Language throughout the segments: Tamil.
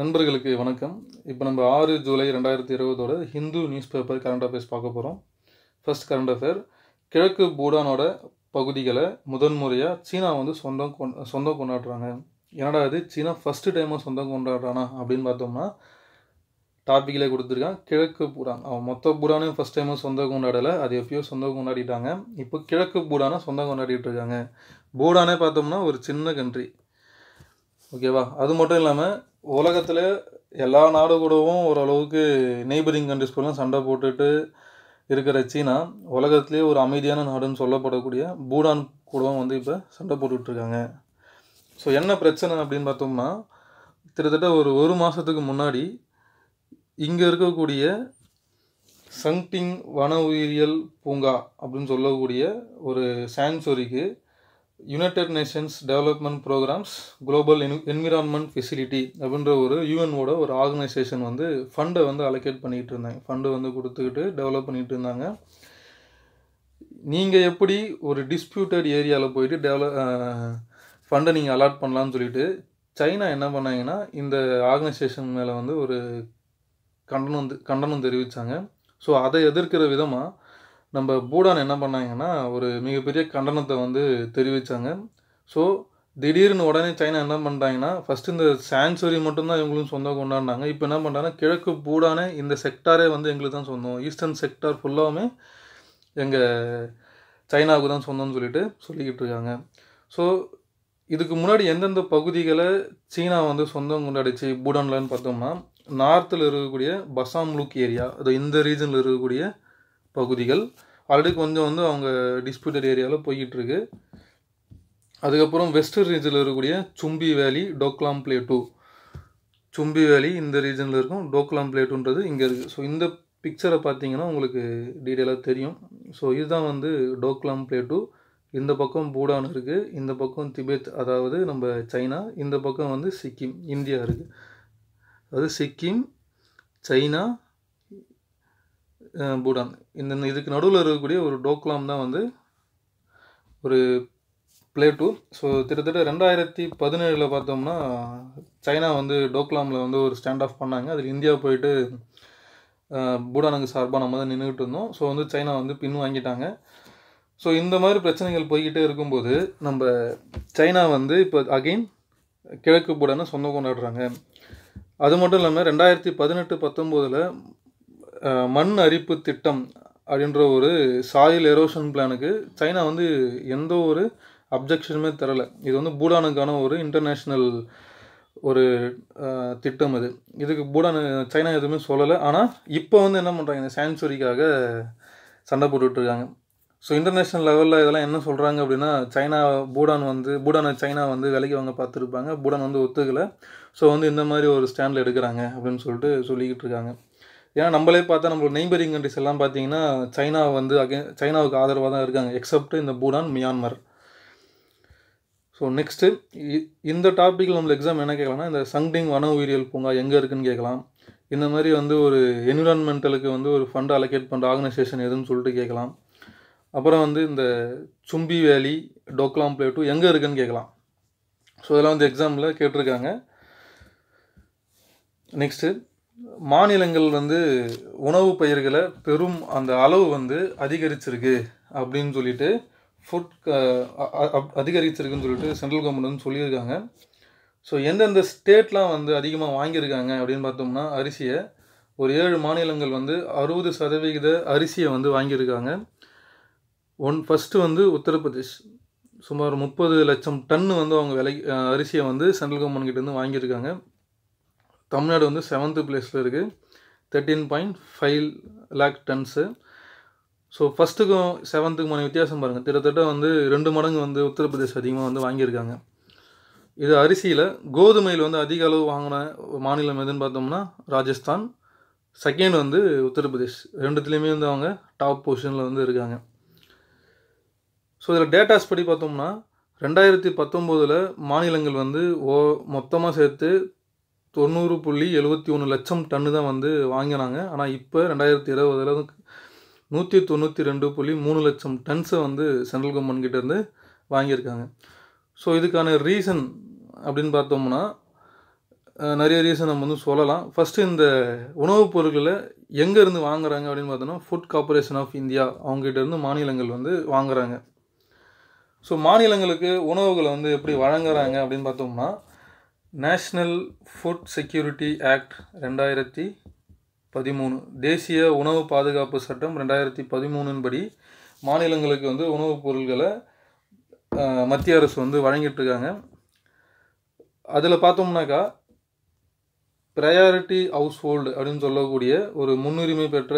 நண்பர்களுக்கு வணக்கம் இப்போ நம்ம ஆறு ஜூலை ரெண்டாயிரத்தி இருபதோட Hindu news paper current affairs பார்க்க போகிறோம் ஃபர்ஸ்ட் கரண்ட் அஃபேர் கிழக்கு பூடானோட பகுதிகளை முதன்முறையாக சீனா வந்து சொந்தம் கொண் சொந்தம் கொண்டாடுறாங்க என்னடா இது சீனா ஃபஸ்ட்டு டைமாக சொந்தம் கொண்டாடுறானா அப்படின்னு பார்த்தோம்னா டாப்பிக்கில் கொடுத்துருக்கான் கிழக்கு பூடான் அவன் மொத்த பூடானையும் ஃபஸ்ட் டைமும் சொந்தம் கொண்டாடலை அது எப்பயோ சொந்தம் கொண்டாடிட்டாங்க இப்போ கிழக்கு பூடானை சொந்தம் கொண்டாடிட்டு இருக்காங்க பூடானே பார்த்தோம்னா ஒரு சின்ன கண்ட்ரி ஓகேவா அது மட்டும் இல்லாமல் உலகத்தில் எல்லா நாடு கூடவும் ஓரளவுக்கு நெய்பரிங் கண்ட்ரிஸ் சண்டை போட்டுட்டு இருக்கிற சீனா உலகத்துலேயே ஒரு அமைதியான நாடுன்னு சொல்லப்படக்கூடிய பூடான் கூடவும் வந்து இப்போ சண்டை போட்டுட்ருக்காங்க ஸோ என்ன பிரச்சனை அப்படின்னு பார்த்தோம்னா கிட்டத்தட்ட ஒரு ஒரு மாதத்துக்கு முன்னாடி இங்கே இருக்கக்கூடிய சங்டிங் வன உயிரியல் பூங்கா அப்படின்னு சொல்லக்கூடிய ஒரு சாங்சுரிக்கு united nations development programs global என் என்விரான்மெண்ட் ஃபெசிலிட்டி அப்படின்ற ஒரு யூஎன்ஓட ஒரு ஆர்கனைசேஷன் வந்து ஃபண்டை வந்து அலோகேட் பண்ணிகிட்டு இருந்தாங்க ஃபண்டு வந்து கொடுத்துக்கிட்டு டெவலப் பண்ணிகிட்டு இருந்தாங்க நீங்கள் எப்படி ஒரு டிஸ்பியூட்டட் ஏரியாவில் போயிட்டு டெவலப் ஃபண்டை நீங்கள் அலாட் பண்ணலான்னு சொல்லிட்டு சைனா என்ன பண்ணாங்கன்னா இந்த ஆர்கனைசேஷன் மேலே வந்து ஒரு கண்டனம் கண்டனம் தெரிவித்தாங்க ஸோ அதை எதிர்க்கிற விதமாக நம்ம பூடான் என்ன பண்ணாங்கன்னா ஒரு மிகப்பெரிய கண்டனத்தை வந்து தெரிவித்தாங்க ஸோ திடீர்னு உடனே சைனா என்ன பண்ணுறாங்கன்னா ஃபஸ்ட்டு இந்த சான்சுரி மட்டும்தான் இவங்களும் சொந்தம் கொண்டாடினாங்க இப்போ என்ன பண்ணுறாங்கன்னா கிழக்கு பூடானே இந்த செக்டாரே வந்து எங்களுக்கு தான் சொந்தம் ஈஸ்டர்ன் செக்டார் ஃபுல்லாகவுமே எங்கள் சைனாவுக்கு தான் சொந்தம்னு சொல்லிட்டு சொல்லிக்கிட்டு இருக்காங்க ஸோ இதுக்கு முன்னாடி எந்தெந்த பகுதிகளை சீனா வந்து சொந்தம் கொண்டாடிச்சு பூடான்லன்னு பார்த்தோம்னா நார்த்தில் இருக்கக்கூடிய பசாம்லுக் ஏரியா அது இந்த ரீஜனில் இருக்கக்கூடிய பகுதிகள் ஆல்ரெடி கொஞ்சம் வந்து அவங்க டிஸ்பியூட்டட் ஏரியாவில் போய்கிட்டுருக்கு அதுக்கப்புறம் வெஸ்டர்ன் ரீஜனில் இருக்கக்கூடிய சும்பி வேலி டோக்லாம் பிளேட்டூ சும்பி வேலி இந்த ரீஜனில் இருக்கும் டோக்லாம் பிளேட்டுன்றது இங்கே இருக்குது ஸோ இந்த பிக்சரை பார்த்தீங்கன்னா உங்களுக்கு டீட்டெயிலாக தெரியும் ஸோ இதுதான் வந்து டோக்லாம் பிளேட்டூ இந்த பக்கம் பூடான் இருக்குது இந்த பக்கம் திபெத் அதாவது நம்ம சைனா இந்த பக்கம் வந்து சிக்கிம் இந்தியா இருக்குது அது சிக்கிம் சைனா பூடான் இந்த இதுக்கு நடுவில் இருக்கக்கூடிய ஒரு டோக்லாம் தான் வந்து ஒரு பிளேட்டூ ஸோ கிட்டத்தட்ட ரெண்டாயிரத்தி பதினேழில் பார்த்தோம்னா சைனா வந்து டோக்லாமில் வந்து ஒரு ஸ்டாண்ட் ஆஃப் பண்ணாங்க அதில் இந்தியா போயிட்டு பூடானுக்கு சார்பாக நம்ம தான் நின்றுக்கிட்டு இருந்தோம் ஸோ வந்து சைனா வந்து பின் வாங்கிட்டாங்க ஸோ இந்த மாதிரி பிரச்சனைகள் போய்கிட்டே இருக்கும்போது நம்ம சைனா வந்து இப்போ அகெயின் கிழக்கு பூடானை சொந்த கொண்டாடுறாங்க அது மட்டும் இல்லாமல் ரெண்டாயிரத்தி பதினெட்டு பத்தொம்போதில் மண் அரிப்பு திட்டம் அப்படின்ற ஒரு சாயில் எரோஷன் பிளானுக்கு சைனா வந்து எந்த ஒரு அப்ஜெக்ஷனுமே தரலை இது வந்து பூடானுக்கான ஒரு இன்டர்நேஷ்னல் ஒரு திட்டம் இது இதுக்கு பூடான் சைனா எதுவுமே சொல்லலை ஆனால் இப்போ வந்து என்ன பண்ணுறாங்க இந்த சான்ச்சுரிக்காக சண்டை போட்டுட்ருக்காங்க ஸோ இன்டர்நேஷ்னல் லெவலில் இதெல்லாம் என்ன சொல்கிறாங்க அப்படின்னா சைனா பூடான் வந்து பூடானை சைனா வந்து விலைக்கு அவங்க பார்த்துருப்பாங்க பூடான் வந்து ஒத்துக்கலை ஸோ வந்து இந்த மாதிரி ஒரு ஸ்டாண்டில் எடுக்கிறாங்க அப்படின்னு சொல்லிட்டு சொல்லிக்கிட்டு இருக்காங்க ஏன்னா நம்மளே பார்த்தா நம்மளோட நெய்பரிங் கண்ட்ரிஸ் எல்லாம் பார்த்தீங்கன்னா சைனா வந்து அகே சைனாவுக்கு ஆதரவாக தான் இருக்காங்க எக்ஸப்ட் இந்த பூடான் மியான்மர் ஸோ நெக்ஸ்ட்டு இந்த டாப்பிக்கில் நம்ம எக்ஸாம் என்ன கேட்கலாம்னா இந்த சங்டிங் வன உயிரியல் பூங்கா எங்கே இருக்குதுன்னு கேட்கலாம் இந்த மாதிரி வந்து ஒரு என்விரான்மெண்டலுக்கு வந்து ஒரு ஃபண்ட் அலோகேட் பண்ணுற ஆர்கனைசேஷன் எதுன்னு சொல்லிட்டு கேட்கலாம் அப்புறம் வந்து இந்த சும்பி வேலி டோக்லாம் பிளேட்டு எங்கே இருக்குதுன்னு கேட்கலாம் ஸோ இதெல்லாம் வந்து எக்ஸாமில் கேட்டிருக்காங்க நெக்ஸ்ட்டு மாநிலங்கள் வந்து உணவு பயிர்களை பெரும் அந்த அளவு வந்து அதிகரிச்சிருக்கு அப்படின்னு சொல்லிட்டு ஃபுட் அதிகரிச்சிருக்குன்னு சொல்லிட்டு சென்ட்ரல் கவர்மெண்ட் வந்து சொல்லியிருக்காங்க ஸோ எந்தெந்த ஸ்டேட்லாம் வந்து அதிகமாக வாங்கியிருக்காங்க அப்படின்னு பார்த்தோம்னா அரிசியை ஒரு ஏழு மாநிலங்கள் வந்து அறுபது சதவிகித அரிசியை வந்து வாங்கியிருக்காங்க ஒன் ஃபஸ்ட்டு வந்து உத்தரப்பிரதேஷ் சுமார் முப்பது லட்சம் டன்னு வந்து அவங்க விலை அரிசியை வந்து சென்ட்ரல் கவர்மெண்ட் கிட்டேருந்து வாங்கியிருக்காங்க தமிழ்நாடு வந்து செவன்த்து பிளேஸில் இருக்குது thirteen point five lakh tonnes so ஃபஸ்ட்டுக்கும் செவன்த்துக்குமான வித்தியாசம் பாருங்கள் கிட்டத்தட்ட வந்து ரெண்டு மடங்கு வந்து உத்தரப்பிரதேசம் அதிகமாக வந்து வாங்கியிருக்காங்க இது அரிசியில் கோதுமையில் வந்து அதிக அளவு வாங்கின மாநிலம் எதுன்னு பார்த்தோம்னா ராஜஸ்தான் செகண்ட் வந்து உத்தரப்பிரதேஷ் ரெண்டுத்துலேயுமே வந்து அவங்க டாப் பொசிஷனில் வந்து இருக்காங்க ஸோ இதில் டேட்டாஸ் படி பார்த்தோம்னா ரெண்டாயிரத்தி பத்தொம்போதில் மாநிலங்கள் வந்து ஓ மொத்தமாக சேர்த்து தொண்ணூறு புள்ளி எழுபத்தி ஒன்று லட்சம் டன்னு தான் வந்து வாங்கினாங்க ஆனால் இப்போ ரெண்டாயிரத்தி இருபதுல நூற்றி தொண்ணூற்றி ரெண்டு புள்ளி மூணு லட்சம் டன்ஸை வந்து சென்ட்ரல் கவர்மெண்ட் கிட்டேருந்து வாங்கியிருக்காங்க ஸோ இதுக்கான ரீசன் அப்படின்னு பார்த்தோம்னா நிறைய ரீசன் நம்ம வந்து சொல்லலாம் ஃபஸ்ட்டு இந்த உணவுப் பொருட்களை எங்கேருந்து வாங்குறாங்க அப்படின்னு பார்த்தோம்னா ஃபுட் கார்பரேஷன் ஆஃப் இந்தியா அவங்ககிட்டேருந்து மாநிலங்கள் வந்து வாங்குறாங்க ஸோ மாநிலங்களுக்கு உணவுகளை வந்து எப்படி வழங்குறாங்க அப்படின்னு பார்த்தோம்னா நேஷ்னல் ஃபுட் செக்யூரிட்டி ஆக்ட் ரெண்டாயிரத்தி பதிமூணு தேசிய உணவு பாதுகாப்பு சட்டம் ரெண்டாயிரத்தி பதிமூணின் படி மாநிலங்களுக்கு வந்து உணவுப் பொருள்களை மத்திய அரசு வந்து வழங்கிட்டுருக்காங்க அதில் பார்த்தோம்னாக்கா ப்ரையாரிட்டி ஹவுஸ் ஹோல்டு அப்படின்னு சொல்லக்கூடிய ஒரு முன்னுரிமை பெற்ற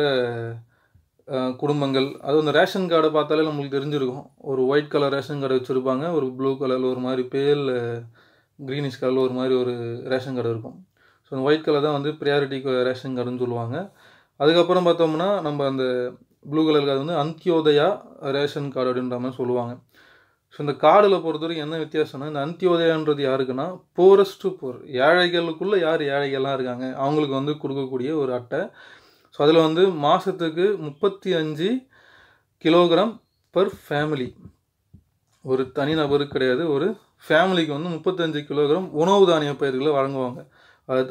குடும்பங்கள் அது அந்த ரேஷன் கார்டை பார்த்தாலே நம்மளுக்கு தெரிஞ்சிருக்கும் ஒரு ஒயிட் கலர் ரேஷன் கார்டு வச்சுருப்பாங்க ஒரு ப்ளூ கலரில் ஒரு மாதிரி பேல் க்ரீனிஷ் கலரில் ஒரு மாதிரி ஒரு ரேஷன் கார்டு இருக்கும் ஸோ அந்த ஒயிட் கலர் தான் வந்து ப்ரியாரிட்டி ரேஷன் கார்டுன்னு சொல்லுவாங்க அதுக்கப்புறம் பார்த்தோம்னா நம்ம அந்த ப்ளூ கலர் கார்டு வந்து அந்தியோதயா ரேஷன் கார்டு அப்படின்ற மாதிரி சொல்லுவாங்க ஸோ இந்த கார்டில் வரைக்கும் என்ன வித்தியாசம்னா இந்த அந்தியோதயான்றது யாருக்குன்னா போரஸ்டு போர் ஏழைகளுக்குள்ளே யார் ஏழைகள்லாம் இருக்காங்க அவங்களுக்கு வந்து கொடுக்கக்கூடிய ஒரு அட்டை ஸோ அதில் வந்து மாதத்துக்கு முப்பத்தி அஞ்சு கிலோகிராம் பர் ஃபேமிலி ஒரு தனிநபருக்கு கிடையாது ஒரு ஃபேமிலிக்கு வந்து முப்பத்தஞ்சு கிலோகிராம் உணவு தானிய பயிர்களை வழங்குவாங்க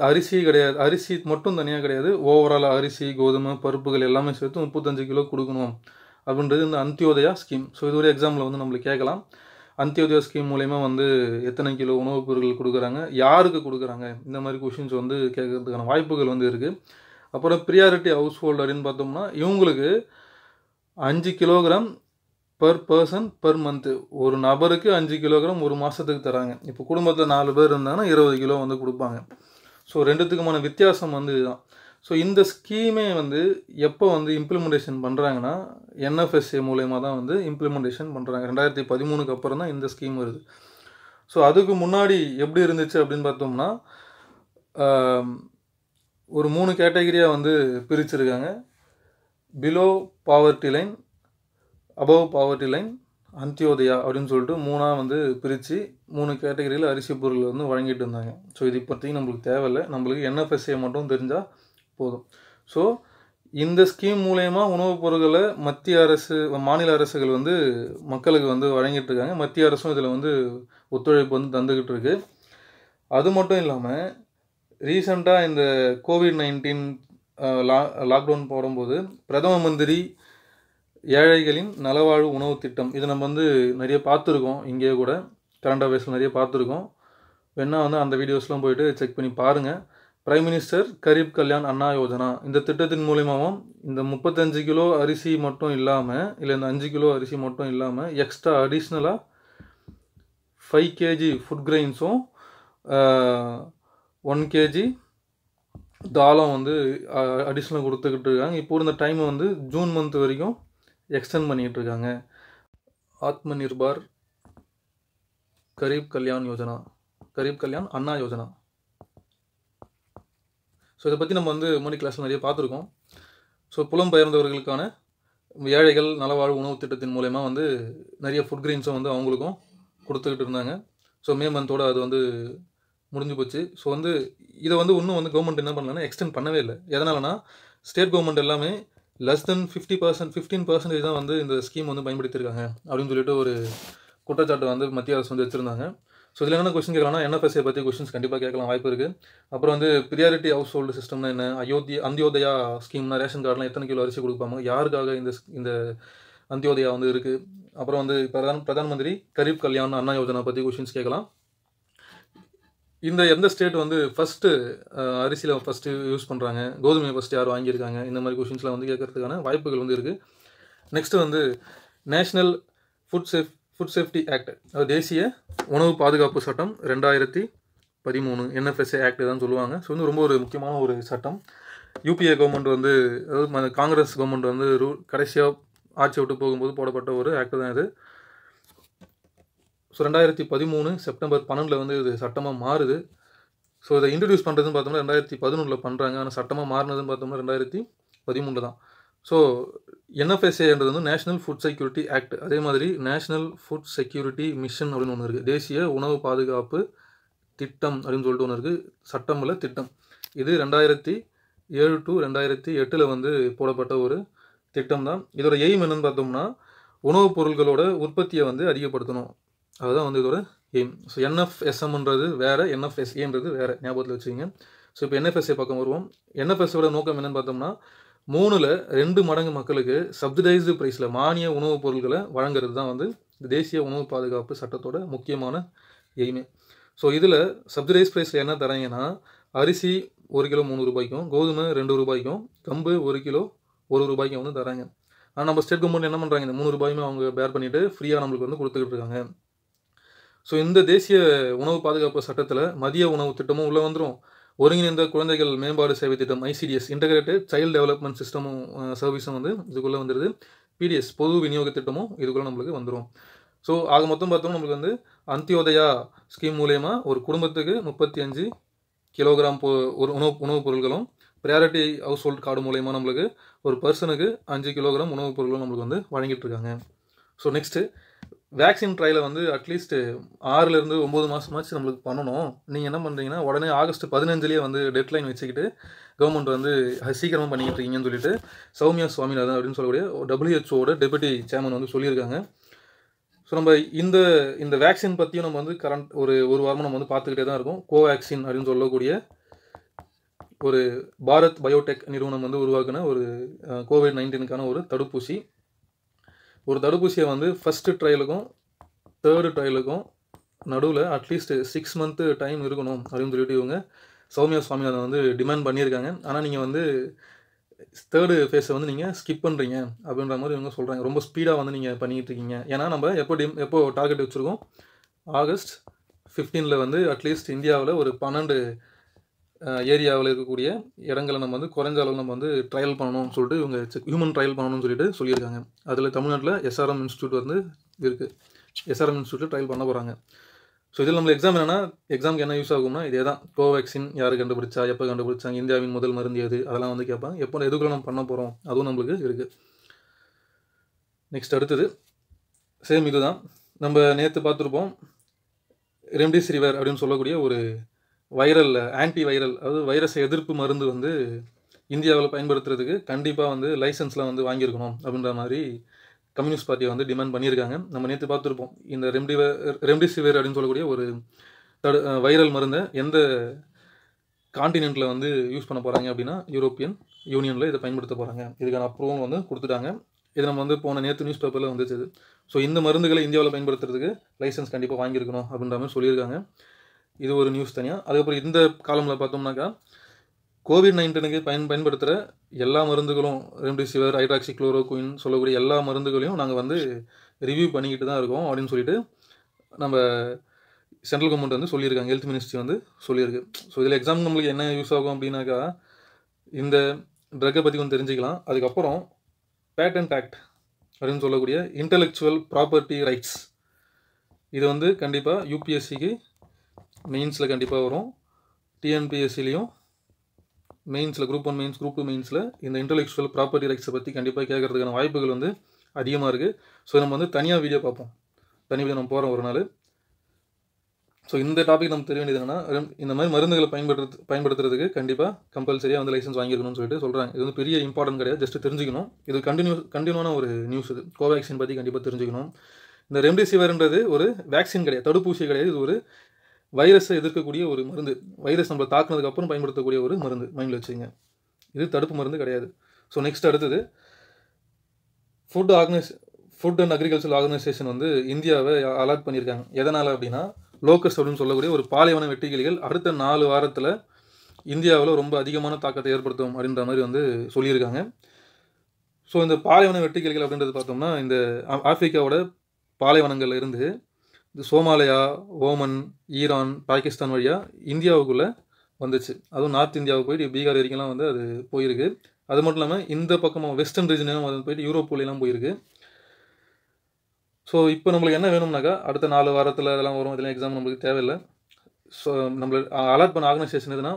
அரிசி கிடையாது அரிசி மட்டும் தனியாக கிடையாது ஓவரால் அரிசி கோதுமை பருப்புகள் எல்லாமே சேர்த்து முப்பத்தஞ்சு கிலோ கொடுக்கணும் அப்படின்றது இந்த அந்தியோதயா ஸ்கீம் ஸோ இது ஒரு எக்ஸாம்பிள் வந்து நம்மளுக்கு கேட்கலாம் அந்தியோதயா ஸ்கீம் மூலயமா வந்து எத்தனை கிலோ உணவுப் பொருட்கள் கொடுக்குறாங்க யாருக்கு கொடுக்குறாங்க இந்த மாதிரி கொஷின்ஸ் வந்து கேட்கறதுக்கான வாய்ப்புகள் வந்து இருக்குது அப்புறம் ப்ரியாரிட்டி ஹவுஸ் ஹோல்டர்னு பார்த்தோம்னா இவங்களுக்கு அஞ்சு kilogram per person per month ஒரு நபருக்கு அஞ்சு கிலோகிராம் ஒரு மாதத்துக்கு தராங்க இப்போ குடும்பத்தில் நாலு பேர் இருந்தாங்கன்னா இருபது கிலோ வந்து கொடுப்பாங்க ஸோ ரெண்டுத்துக்குமான வித்தியாசம் வந்து இதுதான் ஸோ இந்த ஸ்கீமே வந்து எப்போ வந்து இம்ப்ளிமெண்டேஷன் பண்ணுறாங்கன்னா என்எஃப்எஸ்ஏ மூலயமா தான் வந்து இம்ப்ளிமெண்டேஷன் பண்ணுறாங்க ரெண்டாயிரத்தி பதிமூணுக்கு அப்புறம் தான் இந்த ஸ்கீம் வருது ஸோ அதுக்கு முன்னாடி எப்படி இருந்துச்சு அப்படின்னு பார்த்தோம்னா ஒரு மூணு கேட்டகரியாக வந்து பிரிச்சிருக்காங்க below poverty line above poverty line Antyodaya அப்படின்னு சொல்லிட்டு மூணாக வந்து பிரித்து மூணு கேட்டகரியில் அரிசி பொருள் வந்து வழங்கிட்டு இருந்தாங்க ஸோ இது இப்போதைக்கு நம்மளுக்கு தேவையில்லை நம்மளுக்கு என்எஃப்எஸ்ஏ மட்டும் தெரிஞ்சால் போதும் ஸோ இந்த ஸ்கீம் மூலயமா உணவுப் பொருட்களை மத்திய அரசு மாநில அரசுகள் வந்து மக்களுக்கு வந்து வழங்கிட்டு இருக்காங்க மத்திய அரசும் இதில் வந்து ஒத்துழைப்பு வந்து தந்துக்கிட்டு இருக்கு அது மட்டும் இல்லாமல் ரீசண்டாக இந்த கோவிட் நைன்டீன் லா லாக்டவுன் போடும்போது பிரதம மந்திரி ஏழைகளின் நலவாழ்வு உணவு திட்டம் இது நம்ம வந்து நிறைய பார்த்துருக்கோம் இங்கேயே கூட கரண்ட் அஃபேர்ஸில் நிறைய பார்த்துருக்கோம் வேணால் வந்து அந்த வீடியோஸ்லாம் போயிட்டு செக் பண்ணி பாருங்கள் பிரைம் மினிஸ்டர் கரீப் கல்யாண் அண்ணா யோஜனா இந்த திட்டத்தின் மூலியமாகவும் இந்த முப்பத்தஞ்சு கிலோ அரிசி மட்டும் இல்லாமல் இல்லை இந்த அஞ்சு கிலோ அரிசி மட்டும் இல்லாமல் எக்ஸ்ட்ரா அடிஷ்னலாக ஃபைவ் கேஜி ஃபுட் கிரெயின்ஸும் ஒன் கேஜி தாளம் வந்து அடிஷ்னலாக கொடுத்துக்கிட்டு இருக்காங்க இப்போ இருந்த டைம் வந்து ஜூன் மந்த் வரைக்கும் எக்ஸ்டெண்ட் பண்ணிகிட்ருக்காங்க ஆத்ம நிர்பார் கரீப் கல்யாண் யோஜனா கரீப் கல்யாண் அண்ணா யோஜனா ஸோ இதை பற்றி நம்ம வந்து முன்னாடி கிளாஸில் நிறைய பார்த்துருக்கோம் ஸோ புலம்பெயர்ந்தவர்களுக்கான ஏழைகள் நலவாழ்வு உணவு திட்டத்தின் மூலயமா வந்து நிறைய ஃபுட் கிரீன்ஸும் வந்து அவங்களுக்கும் கொடுத்துக்கிட்டு இருந்தாங்க ஸோ மே மந்தோடு அது வந்து முடிஞ்சு போச்சு ஸோ வந்து இதை வந்து இன்னும் வந்து கவர்மெண்ட் என்ன பண்ணலன்னா எக்ஸ்டெண்ட் பண்ணவே இல்லை எதனாலனா ஸ்டேட் கவர்மெண்ட் எல்லாமே less than fifty percent fifteen percentage தான் வந்து இந்த ஸ்கீம் வந்து பயன்படுத்தியிருக்காங்க அப்படின்னு சொல்லிட்டு ஒரு குற்றச்சாட்டு வந்து மத்திய அரசு வந்து வச்சுருந்தாங்க ஸோ இதில் என்ன கொஸ்டின் கேட்கலாம் என்எஃப்எஸ்ஐ பற்றி கொஸ்டின்ஸ் கண்டிப்பாக கேட்கலாம் வாய்ப்பு இருக்குது அப்புறம் வந்து ப்ரியாரிட்டி ஹவுஸ் ஹோல்டு சிஸ்டம்னா என்ன அயோத்தி அந்தியோதயா ஸ்கீம்னா ரேஷன் கார்டெலாம் எத்தனை கிலோ அரிசி கொடுப்பாங்க யாருக்காக இந்த இந்த அந்தியோதயா வந்து இருக்குது அப்புறம் வந்து பிரதான் பிரதான் மந்திரி கரீப் கல்யாண் அண்ணா யோஜனா பற்றி கொஷின்ஸ் கேட்கலாம் இந்த எந்த ஸ்டேட் வந்து ஃபஸ்ட்டு அரிசியில் ஃபஸ்ட்டு யூஸ் பண்ணுறாங்க கோதுமையை ஃபஸ்ட்டு யார் வாங்கியிருக்காங்க இந்த மாதிரி கொஷின்ஸ்லாம் வந்து கேட்கறதுக்கான வாய்ப்புகள் வந்து இருக்குது நெக்ஸ்ட்டு வந்து national food safe food safety act அது தேசிய உணவு பாதுகாப்பு சட்டம் ரெண்டாயிரத்தி பதிமூணு என்எஃப்எஸ்ஏ ஆக்ட் தான் சொல்லுவாங்க ஸோ வந்து ரொம்ப ஒரு முக்கியமான ஒரு சட்டம் யூபிஏ கவர்மெண்ட் வந்து அதாவது காங்கிரஸ் கவர்மெண்ட் வந்து ரூ கடைசியாக ஆட்சி விட்டு போகும்போது போடப்பட்ட ஒரு ஆக்ட் தான் இது ஸோ ரெண்டாயிரத்தி பதிமூணு செப்டம்பர் பன்னெண்டில் வந்து இது சட்டமாக மாறுது ஸோ இதை இன்ட்ரடியூஸ் பண்ணுறதுன்னு பார்த்தோம்னா ரெண்டாயிரத்தி பதினொன்றில் பண்ணுறாங்க ஆனால் சட்டமாக மாறினதுன்னு பார்த்தோம்னா ரெண்டாயிரத்தி பதிமூணில் தான் ஸோ என்எஃப்எஸ்ஏன்றது வந்து நேஷனல் ஃபுட் செக்யூரிட்டி ஆக்ட் அதே மாதிரி நேஷனல் ஃபுட் செக்யூரிட்டி மிஷன் அப்படின்னு ஒன்று இருக்குது தேசிய உணவு பாதுகாப்பு திட்டம் அப்படின்னு சொல்லிட்டு ஒன்று இருக்குது சட்டமில் திட்டம் இது ரெண்டாயிரத்தி ஏழு டு ரெண்டாயிரத்தி எட்டில் வந்து போடப்பட்ட ஒரு திட்டம் தான் இதோட எய்ம் என்னன்னு பார்த்தோம்னா உணவுப் பொருள்களோட உற்பத்தியை வந்து அதிகப்படுத்தணும் அதுதான் வந்து இதோட எய்ம் ஸோ என்எஃப்எஸ்எம்ன்றது வேறு என்எஃப்எஸ்ஏன்றது e வேறு ஞாபகத்தில் வச்சுக்கிங்க ஸோ இப்போ என்எஃப்எஸ்ஏ e பக்கம் வருவோம் என்எஃப்எஸ்ஸோட e நோக்கம் என்னென்னு பார்த்தோம்னா மூணில் ரெண்டு மடங்கு மக்களுக்கு சப்சிடைஸ்டு ப்ரைஸில் மானிய உணவுப் பொருட்களை வழங்குறது தான் வந்து தேசிய உணவு பாதுகாப்பு சட்டத்தோட முக்கியமான எய்மே ஸோ இதில் சப்சிடைஸ் ப்ரைஸில் என்ன தராங்கன்னா அரிசி ஒரு கிலோ மூணு ரூபாய்க்கும் கோதுமை ரெண்டு ரூபாய்க்கும் கம்பு ஒரு கிலோ ஒரு ரூபாய்க்கும் வந்து தராங்க ஆனால் நம்ம ஸ்டேட் கவர்மெண்ட் என்ன பண்ணுறாங்க இந்த மூணு ரூபாயுமே அவங்க பேர் பண்ணிவிட்டு ஃப்ரீயாக நம்மளுக்கு வந்து கொடுத்துக்கிட்டு இருக்காங்க ஸோ இந்த தேசிய உணவு பாதுகாப்பு சட்டத்தில் மதிய உணவு திட்டமும் உள்ளே வந்துடும் ஒருங்கிணைந்த குழந்தைகள் மேம்பாடு சேவை திட்டம் ஐசிடிஎஸ் இன்டகிரேட்டட் சைல்டு டெவலப்மெண்ட் சிஸ்டமும் சர்வீஸும் வந்து இதுக்குள்ளே வந்துடுது பிடிஎஸ் பொது விநியோக திட்டமும் இதுக்குள்ளே நம்மளுக்கு வந்துடும் ஸோ ஆக மொத்தம் பார்த்தோம்னா நம்மளுக்கு வந்து அந்தியோதயா ஸ்கீம் மூலயமா ஒரு குடும்பத்துக்கு முப்பத்தி அஞ்சு கிலோகிராம் பொ ஒரு உணவு உணவுப் பொருட்களும் ப்ரையாரிட்டி ஹவுஸ் ஹோல்ட் கார்டு மூலயமா நம்மளுக்கு ஒரு பர்சனுக்கு அஞ்சு கிலோகிராம் உணவுப் பொருட்களும் நம்மளுக்கு வந்து வழங்கிட்டு இருக்காங்க ஸோ நெக்ஸ்ட்டு வேக்சின் ட்ரையில் வந்து அட்லீஸ்ட் ஆறுலேருந்து ஒம்பது மாதமாச்சு நம்மளுக்கு பண்ணணும் நீங்கள் என்ன பண்ணுறீங்கன்னா உடனே ஆகஸ்ட் பதினஞ்சுலேயே வந்து டெட்லைன் வச்சுக்கிட்டு கவர்மெண்ட் வந்து சீக்கிரமாக பண்ணிக்கிட்டு இருக்கீங்கன்னு சொல்லிட்டு சௌமியா சுவாமிநாதன் அப்படின்னு சொல்லக்கூடிய டபிள்யூஹெச்ஓட டெபுட்டி சேர்மன் வந்து சொல்லியிருக்காங்க ஸோ நம்ம இந்த இந்த வேக்சின் பற்றியும் நம்ம வந்து கரண்ட் ஒரு ஒரு வாரமாக நம்ம வந்து பார்த்துக்கிட்டே தான் இருக்கும் கோவேக்சின் அப்படின்னு சொல்லக்கூடிய ஒரு பாரத் பயோடெக் நிறுவனம் வந்து உருவாக்குன ஒரு கோவிட் நைன்டீனுக்கான ஒரு தடுப்பூசி ஒரு தடுப்பூசியை வந்து ஃபஸ்ட்டு ட்ரையலுக்கும் தேர்டு ட்ரையலுக்கும் நடுவில் அட்லீஸ்ட் சிக்ஸ் மந்த்து டைம் இருக்கணும் அப்படின்னு சொல்லிட்டு இவங்க சௌமியா அதை வந்து டிமாண்ட் பண்ணியிருக்காங்க ஆனால் நீங்கள் வந்து தேர்டு ஃபேஸை வந்து நீங்கள் ஸ்கிப் பண்ணுறீங்க அப்படின்ற மாதிரி இவங்க சொல்கிறாங்க ரொம்ப ஸ்பீடாக வந்து நீங்கள் பண்ணிகிட்டு இருக்கீங்க ஏன்னா நம்ம எப்போ டிம் எப்போ டார்கெட் வச்சுருக்கோம் ஆகஸ்ட் ஃபிஃப்டீனில் வந்து அட்லீஸ்ட் இந்தியாவில் ஒரு பன்னெண்டு ஏரியாவில் இருக்கக்கூடிய இடங்களை நம்ம வந்து குறைஞ்ச அளவு நம்ம வந்து ட்ரையல் பண்ணணும்னு சொல்லிட்டு இவங்க ஹியூமன் ட்ரையல் பண்ணணும்னு சொல்லிட்டு சொல்லியிருக்காங்க அதில் தமிழ்நாட்டில் எஸ்ஆர்எம் இன்ஸ்டியூட் வந்து இருக்குது எஸ்ஆர்எம் இன்ஸ்டியூட்டில் ட்ரையல் பண்ண போகிறாங்க ஸோ இதில் நம்மளுக்கு எக்ஸாம் என்னென்னா எக்ஸாமுக்கு என்ன யூஸ் ஆகும்னா இதே தான் கோவேக்சின் யார் கண்டுபிடிச்சா எப்போ கண்டுபிடிச்சாங்க இந்தியாவின் முதல் மருந்து எது அதெல்லாம் வந்து கேட்பாங்க எப்போ எதுக்குள்ள நம்ம பண்ண போகிறோம் அதுவும் நம்மளுக்கு இருக்குது நெக்ஸ்ட் அடுத்தது சேம் இதுதான் நம்ம நேற்று பார்த்துருப்போம் ரெம்டிசிரிவர் அப்படின்னு சொல்லக்கூடிய ஒரு வைரல் ஆன்டி வைரல் அதாவது வைரஸ் எதிர்ப்பு மருந்து வந்து இந்தியாவில் பயன்படுத்துறதுக்கு கண்டிப்பாக வந்து லைசன்ஸ்லாம் வந்து வாங்கியிருக்கணும் அப்படின்ற மாதிரி கம்யூனிஸ்ட் பார்ட்டியை வந்து டிமாண்ட் பண்ணியிருக்காங்க நம்ம நேற்று பார்த்துருப்போம் இந்த ரெம்டிவே ரெம்டிசிவிர் அப்படின்னு சொல்லக்கூடிய ஒரு தடு வைரல் மருந்தை எந்த காண்டினென்ட்டில் வந்து யூஸ் பண்ண போகிறாங்க அப்படின்னா யூரோப்பியன் யூனியனில் இதை பயன்படுத்த போகிறாங்க இதுக்கான அப்ரூவல் வந்து கொடுத்துட்டாங்க இது நம்ம வந்து போன நேற்று நியூஸ் பேப்பரில் வந்துச்சு ஸோ இந்த மருந்துகளை இந்தியாவில் பயன்படுத்துறதுக்கு லைசன்ஸ் கண்டிப்பாக வாங்கியிருக்கணும் அப்படின்ற மாதிரி சொல்லியிருக்காங்க இது ஒரு நியூஸ் தனியாக அதுக்கப்புறம் இந்த காலமில் பார்த்தோம்னாக்கா கோவிட் நைன்டீனுக்கு பயன் பயன்படுத்துகிற எல்லா மருந்துகளும் ரெம்டிசிவர் ஹைட்ராக்சி குளோரோகுயின் சொல்லக்கூடிய எல்லா மருந்துகளையும் நாங்கள் வந்து ரிவ்யூ பண்ணிக்கிட்டு தான் இருக்கோம் அப்படின்னு சொல்லிட்டு நம்ம சென்ட்ரல் கவர்மெண்ட் வந்து சொல்லியிருக்காங்க ஹெல்த் மினிஸ்ட்ரி வந்து சொல்லியிருக்கு ஸோ இதில் எக்ஸாம் நம்மளுக்கு என்ன யூஸ் ஆகும் அப்படின்னாக்கா இந்த ட்ரக்கை பற்றி கொஞ்சம் தெரிஞ்சுக்கலாம் அதுக்கப்புறம் பேட்டன்ட் ஆக்ட் அப்படின்னு சொல்லக்கூடிய இன்டலெக்சுவல் ப்ராப்பர்ட்டி ரைட்ஸ் இது வந்து கண்டிப்பாக யூபிஎஸ்சிக்கு மெயின்ஸில் கண்டிப்பாக வரும் டிஎன்பிஎஸ்சிலையும் மெயின்ஸில் group one mains group two மெயின்ஸில் இந்த இன்டலெக்சுவல் ப்ராப்பர்ட்டி ரைட்ஸை பற்றி கண்டிப்பாக கேட்குறதுக்கான வாய்ப்புகள் வந்து அதிகமாக இருக்குது ஸோ நம்ம வந்து தனியாக வீடியோ பார்ப்போம் தனி வீடியோ நம்ம போகிறோம் ஒரு நாள் ஸோ இந்த டாபிக் நம்ம தெரிய வேண்டியது என்னென்னா இந்த மாதிரி மருந்துகளை பயன்படுத்து பயன்படுத்துறதுக்கு கண்டிப்பாக கம்பல்சரியாக வந்து லைசன்ஸ் வாங்கியிருக்கணும்னு சொல்லிட்டு சொல்கிறாங்க இது வந்து பெரிய இம்பார்ட்டன்ட் கிடையாது ஜஸ்ட் தெரிஞ்சுக்கணும் இது கண்டினியூ கண்டினியூவான ஒரு நியூஸ் இது கோவேக்சின் பற்றி கண்டிப்பாக தெரிஞ்சுக்கணும் இந்த ரெம்டெசிவிர்ன்றது ஒரு வேக்சின் கிடையாது தடுப்பூசி கிடையாது இது ஒரு வைரஸை எதிர்க்கக்கூடிய ஒரு மருந்து வைரஸ் நம்மளை தாக்குனதுக்கப்புறம் பயன்படுத்தக்கூடிய ஒரு மருந்து மைண்டில் வச்சுங்க இது தடுப்பு மருந்து கிடையாது ஸோ நெக்ஸ்ட் அடுத்தது food organise food and agriculture organisation வந்து இந்தியாவை அலாட் பண்ணியிருக்காங்க எதனால் அப்படின்னா லோக்கஸ் அப்படின்னு சொல்லக்கூடிய ஒரு பாலைவன வெட்டுக்கிளிகள் அடுத்த நாலு வாரத்தில் இந்தியாவில் ரொம்ப அதிகமான தாக்கத்தை ஏற்படுத்தும் அப்படின்ற மாதிரி வந்து சொல்லியிருக்காங்க ஸோ இந்த பாலைவன வெட்டுக்கிளிகள் அப்படின்றது பார்த்தோம்னா இந்த ஆப்பிரிக்காவோட பாலைவனங்களில் இருந்து இந்த சோமாலயா ஓமன் ஈரான் பாகிஸ்தான் வழியாக இந்தியாவுக்குள்ளே வந்துச்சு அதுவும் நார்த் இந்தியாவுக்கு போயிட்டு பீகார் வரைக்கும்லாம் வந்து அது போயிருக்கு அது மட்டும் இல்லாமல் இந்த பக்கமாக வெஸ்டர்ன் ரீஜன்லாம் வந்து போயிட்டு யூரோப் வழியெல்லாம் போயிருக்கு ஸோ இப்போ நம்மளுக்கு என்ன வேணும்னாக்கா அடுத்த நாலு வாரத்தில் அதெல்லாம் வரும் இதெல்லாம் எக்ஸாம் நம்மளுக்கு தேவையில்லை ஸோ நம்மளை அலாட் பண்ண ஆர்கனைசேஷன் எதுனா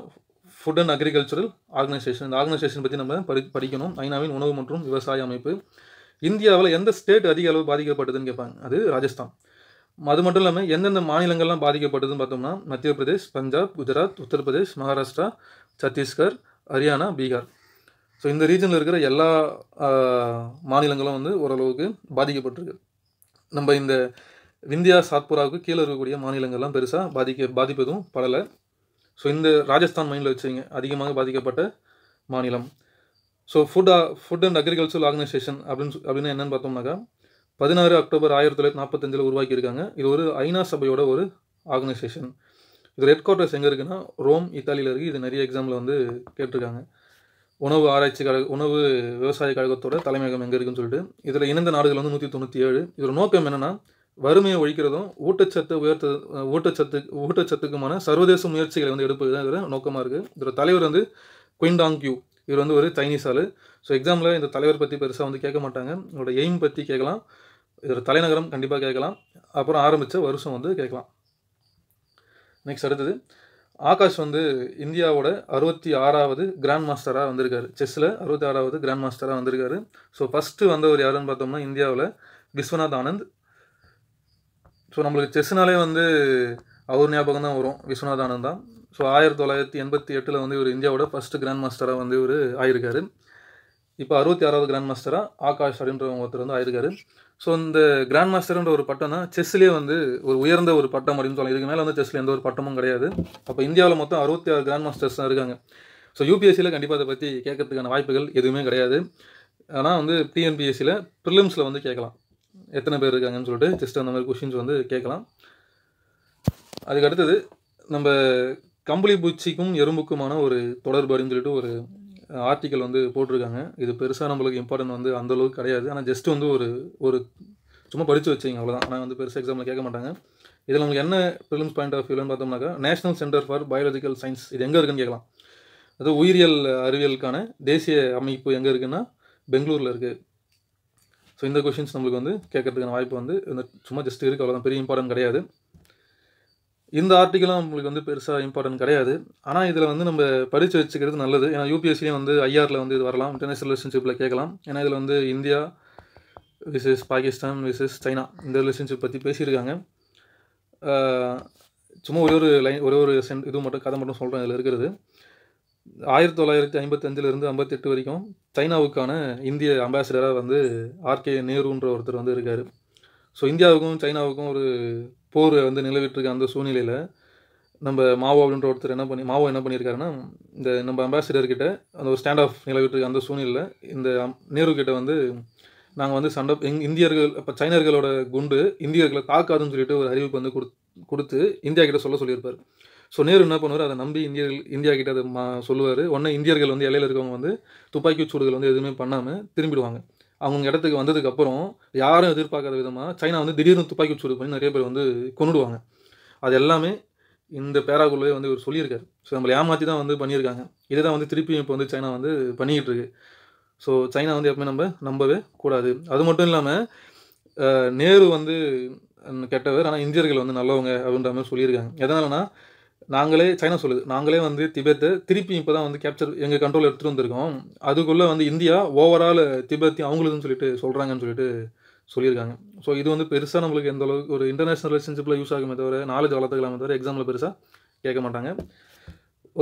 ஃபுட் அண்ட் அக்ரிகல்ச்சரல் ஆர்கனைசேஷன் இந்த ஆர்கனைசேஷன் பற்றி நம்ம படி படிக்கணும் ஐநாவின் உணவு மற்றும் விவசாய அமைப்பு இந்தியாவில் எந்த ஸ்டேட் அதிக அளவு பாதிக்கப்பட்டதுன்னு கேட்பாங்க அது ராஜஸ்தான் அது மட்டும் இல்லாமல் எந்தெந்த மாநிலங்கள்லாம் பாதிக்கப்பட்டதுன்னு பார்த்தோம்னா மத்திய பிரதேஷ் பஞ்சாப் குஜராத் உத்தரப்பிரதேஷ் மகாராஷ்டிரா சத்தீஸ்கர் ஹரியானா பீகார் ஸோ இந்த ரீஜனில் இருக்கிற எல்லா மாநிலங்களும் வந்து ஓரளவுக்கு பாதிக்கப்பட்டிருக்கு நம்ம இந்த விந்தியா சாத்புராவுக்கு கீழே இருக்கக்கூடிய மாநிலங்கள்லாம் பெருசாக பாதிக்க பாதிப்பதும் படலை ஸோ இந்த ராஜஸ்தான் மைண்டில் வச்சுங்க அதிகமாக பாதிக்கப்பட்ட மாநிலம் so food food and agricultural organisation அப்படின்னு அப்படின்னு என்னென்னு பார்த்தோம்னாக்கா பதினாறு அக்டோபர் ஆயிரத்தி தொள்ளாயிரத்தி நாற்பத்தஞ்சில் உருவாக்கியிருக்காங்க இது ஒரு ஐநா சபையோட ஒரு ஆர்கனைசேஷன் இது ஹெட் குவார்ட்டர்ஸ் எங்கே இருக்குன்னா ரோம் இத்தாலியில் இருக்குது இது நிறைய எக்ஸாமில் வந்து கேட்டிருக்காங்க உணவு ஆராய்ச்சி கழக உணவு விவசாய கழகத்தோட தலைமையகம் எங்கே இருக்குன்னு சொல்லிட்டு இதில் இணைந்த நாடுகள் வந்து நூற்றி தொண்ணூற்றி ஏழு இதோட நோக்கம் என்னென்னா வறுமையை ஒழிக்கிறதும் ஊட்டச்சத்து உயர்த்த ஊட்டச்சத்து ஊட்டச்சத்துக்குமான சர்வதேச முயற்சிகளை வந்து எடுப்பது தான் இதில் நோக்கமாக இருக்குது இதோட தலைவர் வந்து குயின்டாங் கியூ இவர் வந்து ஒரு சைனீஸ் ஆள் ஸோ எக்ஸாமில் இந்த தலைவர் பற்றி பெருசாக வந்து கேட்க மாட்டாங்க இதோட எய்ம் பற்றி கேட்கலாம் இதோட தலைநகரம் கண்டிப்பாக கேட்கலாம் அப்புறம் ஆரம்பித்த வருஷம் வந்து கேட்கலாம் நெக்ஸ்ட் அடுத்தது ஆகாஷ் வந்து இந்தியாவோட அறுபத்தி ஆறாவது கிராண்ட் மாஸ்டராக வந்திருக்காரு செஸ்ஸில் அறுபத்தி ஆறாவது கிராண்ட் மாஸ்டராக வந்திருக்காரு ஸோ ஃபஸ்ட்டு வந்தவர் யாருன்னு பார்த்தோம்னா இந்தியாவில் விஸ்வநாத் ஆனந்த் ஸோ நம்மளுக்கு செஸ்னாலே வந்து அவர் ஞாபகம் தான் வரும் விஸ்வநாத் ஆனந்த் தான் ஸோ ஆயிரத்தி தொள்ளாயிரத்தி எண்பத்தி எட்டில் வந்து இவர் இந்தியாவோட ஃபஸ்ட்டு கிராண்ட் மாஸ்டராக வந்து இவர் ஆயிருக்காரு இப்போ அறுபத்தி ஆறாவது கிராண்ட் மாஸ்டராக ஆகாஷ் அப்படின்றவங்க ஒருத்தர் வந்து ஆயிருக்காரு ஸோ இந்த கிராண்ட் மாஸ்டர்ன்ற ஒரு பட்டம் தான் செஸ்லேயே வந்து ஒரு உயர்ந்த ஒரு பட்டம் அப்படின்னு சொல்லலாம் இதுக்கு மேலே வந்து செஸ்ஸில் எந்த ஒரு பட்டமும் கிடையாது அப்போ இந்தியாவில் மொத்தம் அறுபத்தி ஆறு கிராண்ட் மாஸ்டர்ஸ் தான் இருக்காங்க ஸோ யூபிஎஸ்சியில் கண்டிப்பாக அதை பற்றி கேட்கறதுக்கான வாய்ப்புகள் எதுவுமே கிடையாது ஆனால் வந்து டிஎன்பிஎஸ்சியில் ப்ரிலிம்ஸில் வந்து கேட்கலாம் எத்தனை பேர் இருக்காங்கன்னு சொல்லிட்டு ஜஸ்ட் அந்த மாதிரி கொஷின்ஸ் வந்து கேட்கலாம் அதுக்கு அடுத்தது நம்ம கம்பளி பூச்சிக்கும் எறும்புக்குமான ஒரு தொடர்பு அப்படின்னு சொல்லிட்டு ஒரு ஆர்டிக்கல் வந்து போட்டிருக்காங்க இது பெருசாக நம்மளுக்கு இம்பார்ட்டன்ட் வந்து அந்தளவுக்கு கிடையாது ஆனால் ஜஸ்ட் வந்து ஒரு ஒரு சும்மா படித்து வச்சிங்க அவ்வளோதான் ஆனால் வந்து பெருசாக எக்ஸாமில் கேட்க மாட்டாங்க இதில் நமக்கு என்ன ஃபிலிம்ஸ் பாயிண்ட் ஆஃப் வியூலன்னு பார்த்தோம்னாக்கா national centre for biological science இது எங்கே இருக்குன்னு கேட்கலாம் அது உயிரியல் அறிவியலுக்கான தேசிய அமைப்பு எங்கே இருக்குன்னா பெங்களூரில் இருக்குது ஸோ இந்த கொஷின்ஸ் நம்மளுக்கு வந்து கேட்கறதுக்கான வாய்ப்பு வந்து இந்த சும்மா ஜஸ்ட் இருக்குது அவ்வளோதான் பெரிய இம்பார்ட்டன்ட் கிடையாது இந்த ஆர்டிக்கலும் நம்மளுக்கு வந்து பெருசாக இம்பார்ட்டன்ட் கிடையாது ஆனால் இதில் வந்து நம்ம படித்து வச்சுக்கிறது நல்லது ஏன்னா யூபிஎஸ்சிலையும் வந்து ஐஆரில் வந்து இது வரலாம் இன்டர்நேஷனல் ரிலேஷன்ஷிப்பில் கேட்கலாம் ஏன்னா இதில் வந்து India versus Pakistan versus China இந்த ரிலேஷன்ஷிப் பற்றி பேசியிருக்காங்க சும்மா ஒரே ஒரு லைன் ஒரே ஒரு சென் இது மட்டும் கதை மட்டும் சொல்கிறேன் இதில் இருக்கிறது ஆயிரத்தி தொள்ளாயிரத்தி ஐம்பத்தஞ்சிலிருந்து ஐம்பத்தெட்டு வரைக்கும் சைனாவுக்கான இந்திய அம்பாசிடராக வந்து ஆர்கே நேருன்ற ஒருத்தர் வந்து இருக்கார் ஸோ இந்தியாவுக்கும் சைனாவுக்கும் ஒரு போர் வந்து நிலவிட்டுருக்க அந்த சூழ்நிலையில் நம்ம மாவோ அப்படின்ற ஒருத்தர் என்ன பண்ணி மாவோ என்ன பண்ணியிருக்காருன்னா இந்த நம்ம அம்பாசிடர்கிட்ட அந்த ஒரு ஸ்டாண்ட் ஆஃப் நிலவிட்டுருக்க அந்த சூழ்நிலையில் இந்த நேரு கிட்ட வந்து நாங்கள் வந்து சண்டை எங் இந்தியர்கள் இப்போ சைனர்களோட குண்டு இந்தியர்களை தாக்காதுன்னு சொல்லிட்டு ஒரு அறிவிப்பு வந்து கொடு கொடுத்து இந்தியா கிட்ட சொல்ல சொல்லியிருப்பார் ஸோ நேரு என்ன பண்ணுவார் அதை நம்பி இந்தியர்கள் இந்தியா கிட்ட அதை மா சொல்லுவார் உடனே இந்தியர்கள் வந்து எல்லையில் இருக்கவங்க வந்து துப்பாக்கி சூடுகள் வந்து எதுவுமே பண்ணாமல் திரும்பிடுவாங்க அவங்க இடத்துக்கு வந்ததுக்கப்புறம் யாரும் எதிர்பார்க்காத விதமாக சைனா வந்து திடீர்னு துப்பாக்கி சூடு பண்ணி நிறைய பேர் வந்து கொண்டுடுவாங்க அது எல்லாமே இந்த பேராகுள்ளே வந்து இவர் சொல்லியிருக்காரு ஸோ நம்மளை ஏமாற்றி தான் வந்து பண்ணியிருக்காங்க இதை தான் வந்து திருப்பியும் இப்போ வந்து சைனா வந்து பண்ணிக்கிட்டு இருக்கு ஸோ சைனா வந்து எப்பவுமே நம்ம நம்பவே கூடாது அது மட்டும் இல்லாமல் நேரு வந்து கெட்டவர் ஆனால் இந்தியர்கள் வந்து நல்லவங்க அப்படின்ற மாதிரி சொல்லியிருக்காங்க எதனாலனா நாங்களே சைனா சொல்லுது நாங்களே வந்து திபெத்தை திருப்பி இப்போ தான் வந்து கேப்சர் எங்கள் கண்ட்ரோல் எடுத்துகிட்டு வந்திருக்கோம் அதுக்குள்ளே வந்து இந்தியா ஓவரால் திபெத்தி அவங்களுதுன்னு சொல்லிட்டு சொல்கிறாங்கன்னு சொல்லிட்டு சொல்லியிருக்காங்க ஸோ இது வந்து பெருசாக நம்மளுக்கு எந்த அளவுக்கு ஒரு இன்டர்நேஷனல் ரிலேஷன்ஷிப்பில் யூஸ் ஆகுமே தவிர நாலேஜ் வளர்த்துக்கலாமே தவிர எக்ஸாமில் பெருசாக கேட்க மாட்டாங்க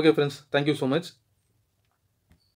okay friends thank you so much